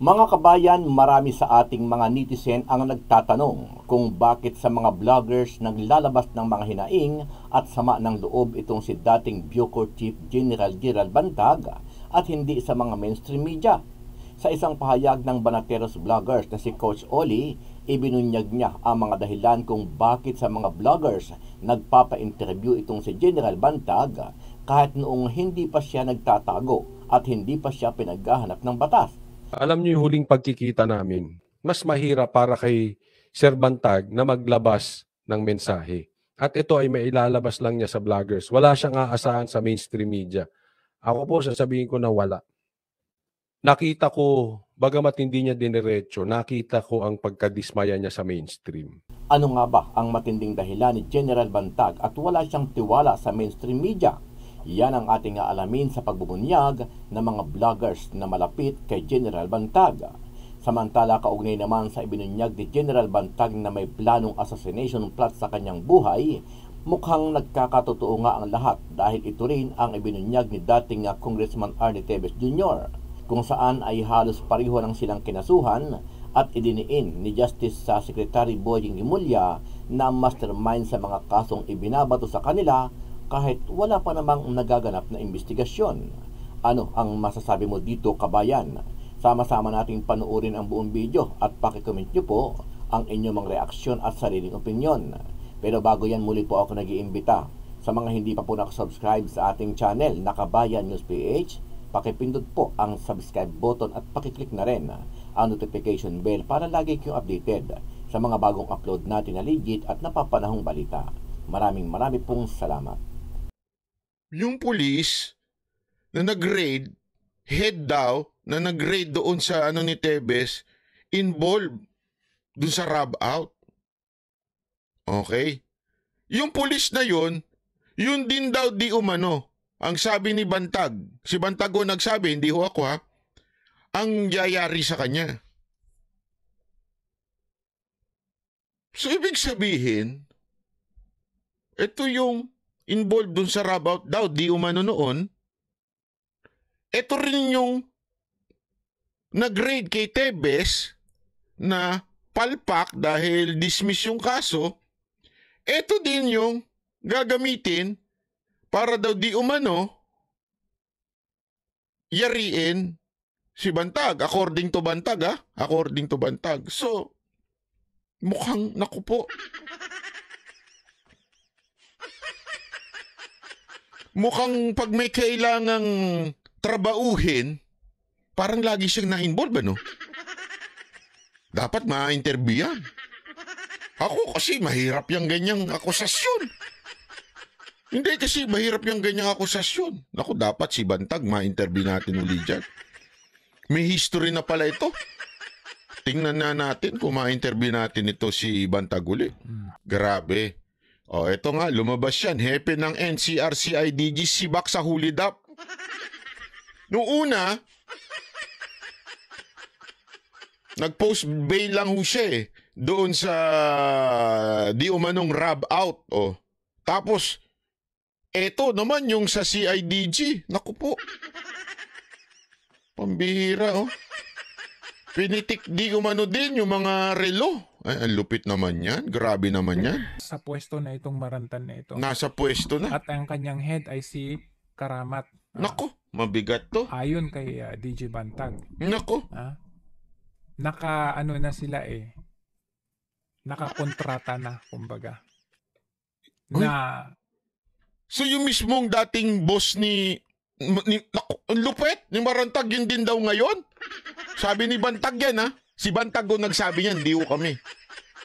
Mga kabayan, marami sa ating mga netizen ang nagtatanong kung bakit sa mga vloggers naglalabas ng mga hinaing at sama ng loob itong si dating Bucor Chief General Gerald Bantag at hindi sa mga mainstream media. Sa isang pahayag ng Banateros Vloggers na si Coach Oli, ibinunyag niya ang mga dahilan kung bakit sa mga vloggers nagpapa-interview itong si General Bantag kahit noong hindi pa siya nagtatago at hindi pa siya pinaghahanap ng batas. Alam niyo yung huling pagkikita namin, mas mahirap para kay Sir Bantag na maglabas ng mensahe. At ito ay mailalabas lang niya sa vloggers. Wala siyang aasahan sa mainstream media. Ako po, sasabihin ko na wala. Nakita ko, bagamat hindi niya diniretso, nakita ko ang pagkadismaya niya sa mainstream. Ano nga ba ang matinding dahilan ni General Bantag at wala siyang tiwala sa mainstream media? Yan ang ating aalamin sa pagbubunyag ng mga vloggers na malapit kay General Bantag. Samantala kaugnay naman sa ibinunyag ni General Bantag na may planong assassination plot sa kanyang buhay, mukhang nagkakatotoo nga ang lahat dahil ito rin ang ibinunyag ni dating Congressman Arnie Tevez Jr. kung saan ay halos pariho ng silang kinasuhan at idiniin ni Justice sa Secretary Boying Imulya na mastermind sa mga kasong ibinabato sa kanila kahit wala pa namang nagaganap na investigasyon. Ano ang masasabi mo dito kabayan? Sama-sama nating panuorin ang buong video at pakicomment nyo po ang inyong mga reaksyon at sariling opinyon. Pero bago yan muli po ako nag-iimbita sa mga hindi pa po nakasubscribe sa ating channel na Kabayan News PH, pakipindot po ang subscribe button at pakiclick na rin ang notification bell para lagi kayong updated sa mga bagong upload natin na legit at napapanahong balita. Maraming marami pong salamat yung police na nag-raid, head daw, na nag-raid doon sa ano ni Tebes, involved dun sa rub out. Okay? Yung pulis na yun, yun din daw di umano. Ang sabi ni Bantag, si Bantag ko nagsabi, hindi ho ako ha, ang yayari sa kanya. So ibig sabihin, ito yung involved dun sa rabout daw, di umano noon, ito rin yung nag-grade kay Tebes na palpak dahil dismiss yung kaso, ito din yung gagamitin para daw di umano yariin si Bantag. According to Bantag, ha? Ah. According to Bantag. So, mukhang, naku po, mukhang pag may kailangang trabauhin, parang lagi siyang na-involve, ano? Dapat ma interview Ako kasi mahirap yung ganyang akusasyon. Hindi kasi mahirap yung ganyang akusasyon. Naku, dapat si Bantag ma-interview natin uli dyan. May history na pala ito. Tingnan na natin kung ma-interview natin ito si Bantag uli. Hmm. Grabe oh, eto nga, lumabas yan. Hepe ng NCRCIDG, sibak sa hulidap. Noong una, nag-post bail lang ho siya eh. Doon sa di umanong rub out. Oh. Tapos, eto naman yung sa CIDG. Naku po. Pambihira oh. Pinitik di umano din yung mga relo. Ay, eh, ang lupit naman yan. Grabe naman yan. Sa pwesto na itong marantan na ito. Nasa pwesto na. At ang kanyang head ay si Karamat. Ah, Nako, mabigat to. ayon kay ah, DJ Bantag. Nako. Ah, naka ano na sila eh. Nakakontrata na, kumbaga. Uy. Na So yung mismong dating boss ni... ni nako, ang ni Marantag yun din daw ngayon. Sabi ni Bantag yan ha. Ah. Si Bantago nagsabi niyan, hindi ko kami.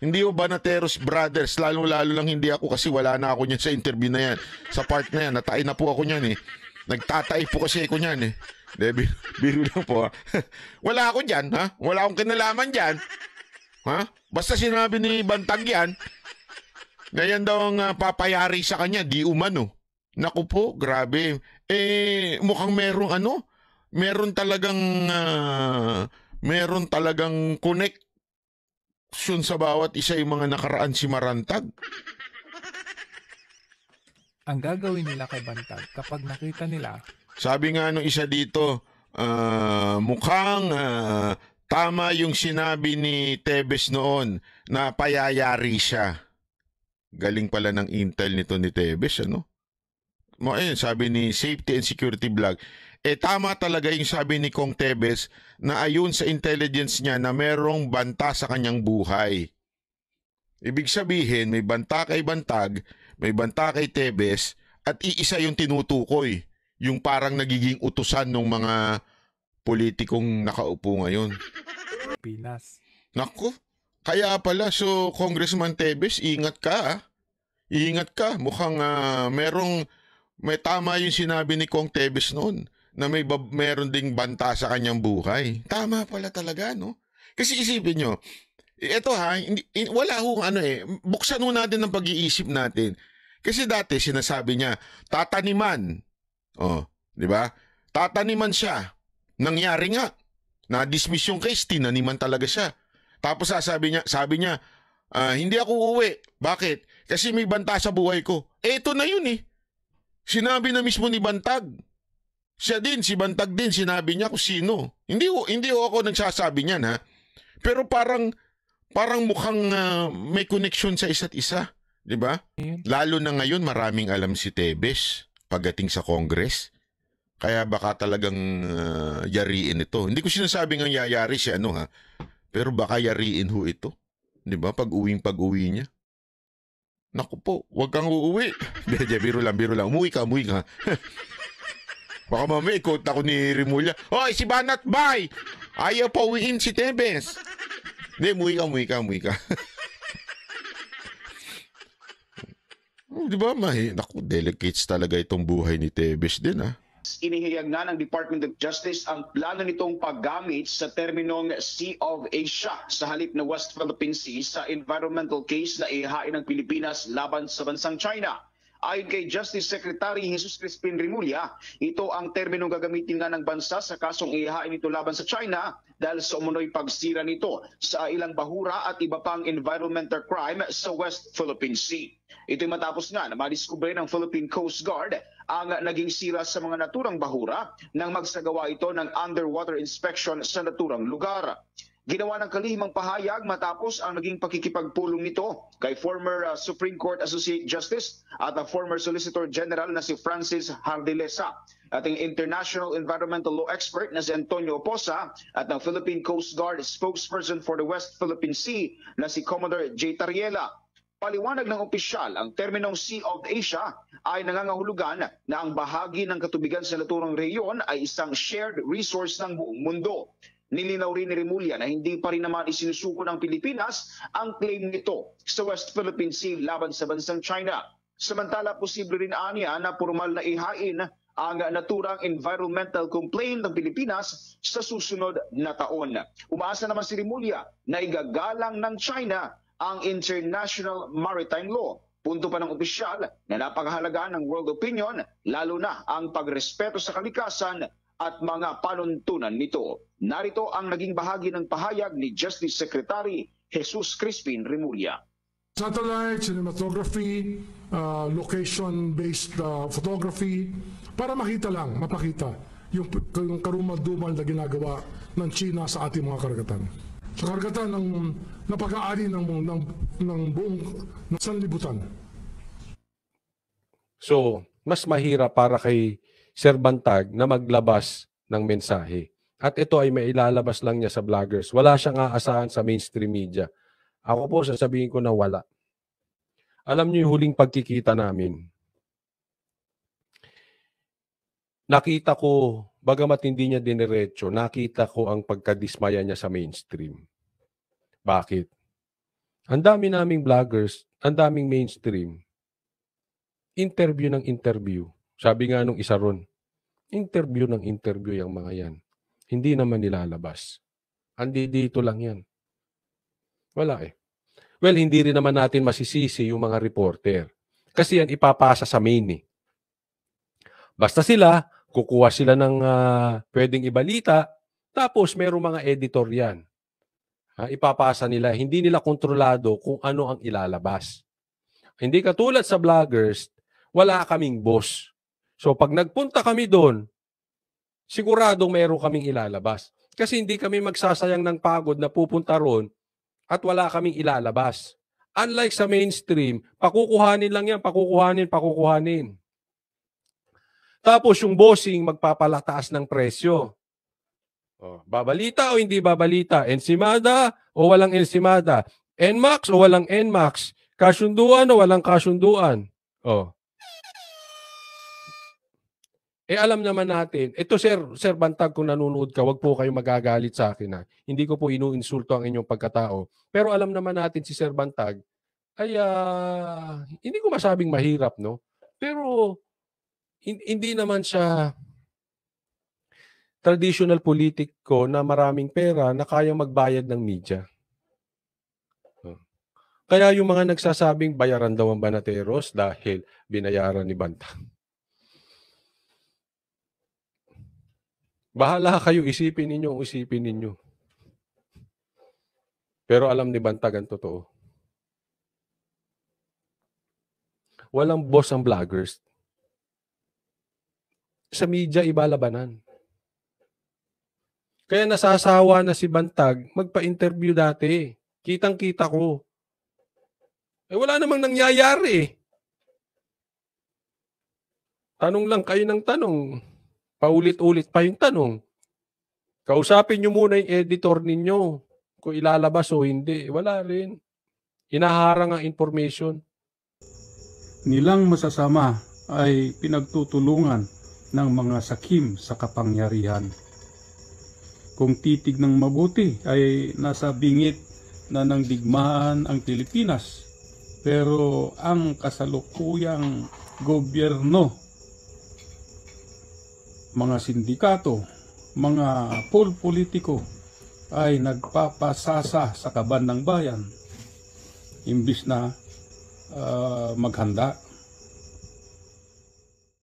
Hindi ko Banateros Brothers, lalo-lalo lang hindi ako kasi wala na ako niyan sa interview na yan. Sa part na yan, natain na po ako niyan eh. Nagtatay po kasi ako niyan eh. Debi, biro lang po ha. Ah. wala ako diyan ha. Wala akong kinalaman diyan. Ha? Basta sinabi ni Bantag yan, ngayon daw ang uh, papayari sa kanya, di umano. Naku po, grabe. Eh, mukhang merong ano, meron talagang uh, meron talagang connection sa bawat isa yung mga nakaraan si Marantag. Ang gagawin nila kay Bantag kapag nakita nila... Sabi nga nung isa dito, uh, mukhang uh, tama yung sinabi ni Tebes noon na payayari siya. Galing pala ng intel nito ni Tebes, ano? Mo eh, sabi ni Safety and Security Vlog, eh tama talaga yung sabi ni Kong Tebes na ayun sa intelligence niya na merong banta sa kanyang buhay. Ibig sabihin, may banta kay Bantag, may banta kay Tebes, at iisa yung tinutukoy, yung parang nagiging utusan ng mga politikong nakaupo ngayon. Pinas. Naku, kaya pala, so Congressman Tebes, ingat ka ah. Ingat ka, mukhang uh, merong, may tama yung sinabi ni Kong Tebes noon na may bab- meron ding banta sa kanyang buhay. Tama pala talaga, no? Kasi isipin nyo, ito ha, wala hong ano eh, buksan ho natin ng pag-iisip natin. Kasi dati sinasabi niya, tataniman. Oh, di ba? Tataniman siya. Nangyari nga. Na-dismiss yung case, tinaniman talaga siya. Tapos sabi niya, sabi niya, uh, hindi ako uuwi. Bakit? Kasi may banta sa buhay ko. Eh, ito na yun eh. Sinabi na mismo ni Bantag siya din, si Bantag din, sinabi niya kung sino. Hindi, hindi ako nagsasabi niyan ha. Pero parang, parang mukhang uh, may connection sa isa't isa. Di ba? Lalo na ngayon, maraming alam si Tebes pagdating sa Congress. Kaya baka talagang uh, yariin ito. Hindi ko sinasabi ng yayari siya, ano ha. Pero baka yariin ho ito. Di ba? Pag-uwing pag-uwi niya. Naku po, huwag kang uuwi. Biro lang, biro lang. Umuwi ka, umuwi ka. Baka mamaya ikot ako ni Rimulya. Hoy, si Banat Bay! Ayaw pa uwiin si Tebes. Hindi, muwi ka, muwi ka, muwi ka. Oh, di ba, mahi? Naku, delegates talaga itong buhay ni Tebes din, ha? Ah. Inihiyag na ng Department of Justice ang plano nitong paggamit sa terminong Sea of Asia sa halip na West Philippine Sea sa environmental case na ihain ng Pilipinas laban sa bansang China. Ayon kay Justice Secretary Jesus Crispin Rimulya, ito ang terminong gagamitin nga ng bansa sa kasong ihain ito laban sa China dahil sa umunoy pagsira nito sa ilang bahura at iba pang environmental crime sa West Philippine Sea. Ito'y matapos nga na madiskubre ng Philippine Coast Guard ang naging sira sa mga naturang bahura nang magsagawa ito ng underwater inspection sa naturang lugar. Ginawa ng kalihimang pahayag matapos ang naging pakikipagpulong nito kay former uh, Supreme Court Associate Justice at uh, former Solicitor General na si Francis Hardilesa ating international environmental law expert na si Antonio Oposa at ng Philippine Coast Guard spokesperson for the West Philippine Sea na si Commodore J. Tariela. Paliwanag ng opisyal, ang terminong Sea of Asia ay nangangahulugan na ang bahagi ng katubigan sa naturang Rehiyon ay isang shared resource ng buong mundo. Nilinaw rin ni Remulla na hindi pa rin naman isinusuko ng Pilipinas ang claim nito sa West Philippine Sea laban sa bansang China. Samantala, posible rin aniya na formal na ihain ang naturang environmental complaint ng Pilipinas sa susunod na taon. Umaasa naman si Remulla na igagalang ng China ang International Maritime Law Punto pa ng opisyal na napakahalaga ng world opinion, lalo na ang pagrespeto sa kalikasan at mga panuntunan nito. Narito ang naging bahagi ng pahayag ni Justice Secretary Jesus Crispin Remulla. Satellite, cinematography, uh, location-based uh, photography, para makita lang, mapakita yung, yung karumal na ginagawa ng China sa ating mga karagatan. Sa karagatan ng napag ng, ng, ng buong ng sanlibutan. So, mas mahirap para kay Sir Bantag na maglabas ng mensahe. At ito ay mailalabas lang niya sa vloggers. Wala siyang aasahan sa mainstream media. Ako po sasabihin ko na wala. Alam niyo yung huling pagkikita namin. Nakita ko, bagamat hindi niya diniretso, nakita ko ang pagkadismaya niya sa mainstream. Bakit? Ang dami naming vloggers, ang daming mainstream. Interview ng interview sabi nga nung isa ron, interview ng interview yung mga yan. Hindi naman nilalabas. Andi dito lang yan. Wala eh. Well, hindi rin naman natin masisisi yung mga reporter. Kasi yan ipapasa sa main eh. Basta sila, kukuha sila ng uh, pwedeng ibalita, tapos merong mga editor yan. Ha, ah, ipapasa nila. Hindi nila kontrolado kung ano ang ilalabas. Hindi katulad sa vloggers, wala kaming boss. So pag nagpunta kami doon, siguradong meron kaming ilalabas. Kasi hindi kami magsasayang ng pagod na pupunta roon at wala kaming ilalabas. Unlike sa mainstream, pakukuhanin lang yan, pakukuhanin, pakukuhanin. Tapos yung bossing magpapalataas ng presyo. Oh, babalita o hindi babalita? Ensimada o walang ensimada? NMAX o walang NMAX? Kasunduan o walang kasunduan? Oh. Eh alam naman natin, ito sir, sir Bantag kung nanonood ka, wag po kayong magagalit sa akin ha. Hindi ko po inuinsulto ang inyong pagkatao. Pero alam naman natin si Sir Bantag ay uh, hindi ko masabing mahirap no. Pero hindi naman siya traditional politiko na maraming pera na kayang magbayad ng media. Hmm. Kaya yung mga nagsasabing bayaran daw ang banateros dahil binayaran ni Bantang. Bahala kayo, isipin ninyo ang isipin ninyo. Pero alam ni Bantag ang totoo. Walang boss ang vloggers. Sa media, ibalabanan. Kaya nasasawa na si Bantag, magpa-interview dati. Kitang-kita ko. Eh wala namang nangyayari. Tanong lang kayo ng tanong paulit-ulit pa yung tanong. Kausapin nyo muna yung editor ninyo kung ilalabas o hindi. Wala rin. Inaharang ang information. Nilang masasama ay pinagtutulungan ng mga sakim sa kapangyarihan. Kung titig ng mabuti ay nasa bingit na nang digmaan ang Pilipinas. Pero ang kasalukuyang gobyerno mga sindikato, mga pool politiko ay nagpapasasa sa kaban ng bayan imbis na uh, maghanda